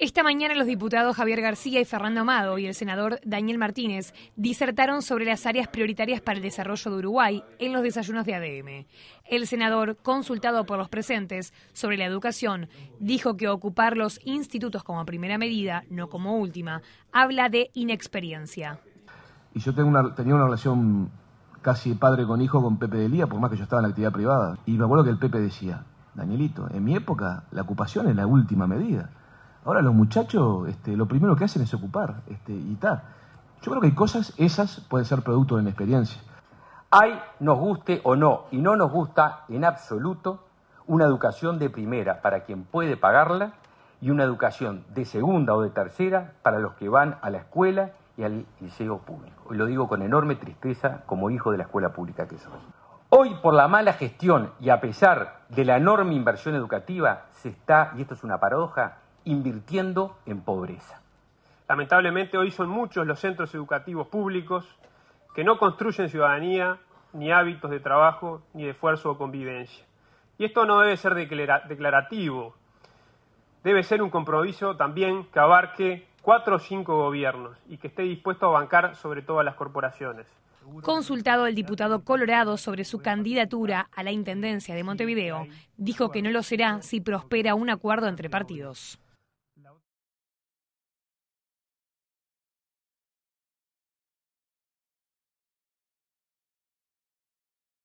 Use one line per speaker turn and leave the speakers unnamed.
Esta mañana los diputados Javier García y
Fernando Amado y el senador Daniel Martínez disertaron sobre las áreas prioritarias para el desarrollo de Uruguay en los desayunos de ADM. El senador, consultado por los presentes sobre la educación, dijo que ocupar los institutos como primera medida, no como última, habla de inexperiencia.
Y yo tengo tenía una relación casi padre con hijo con Pepe de por más que yo estaba en la actividad privada. Y me acuerdo que el Pepe decía, Danielito, en mi época la ocupación es la última medida. Ahora los muchachos este, lo primero que hacen es ocupar
este, y tal. Yo creo que hay cosas,
esas pueden ser producto de la experiencia.
Hay, nos guste o no, y no nos gusta en absoluto, una educación de primera para quien puede pagarla y una educación de segunda o de tercera para los que van a la escuela y al liceo público. Y lo digo con enorme tristeza como hijo de la escuela pública que soy. Hoy, por la mala gestión y a pesar de la enorme inversión educativa, se está, y esto es una paradoja, invirtiendo en pobreza.
Lamentablemente hoy son muchos los centros educativos públicos que no construyen ciudadanía, ni hábitos de trabajo, ni de esfuerzo o convivencia. Y esto no debe ser declarativo, debe ser un compromiso también que abarque cuatro o cinco gobiernos y que esté dispuesto a bancar sobre todas las corporaciones.
Consultado el diputado Colorado sobre su candidatura a la Intendencia de Montevideo, dijo que no lo será si
prospera un acuerdo entre partidos.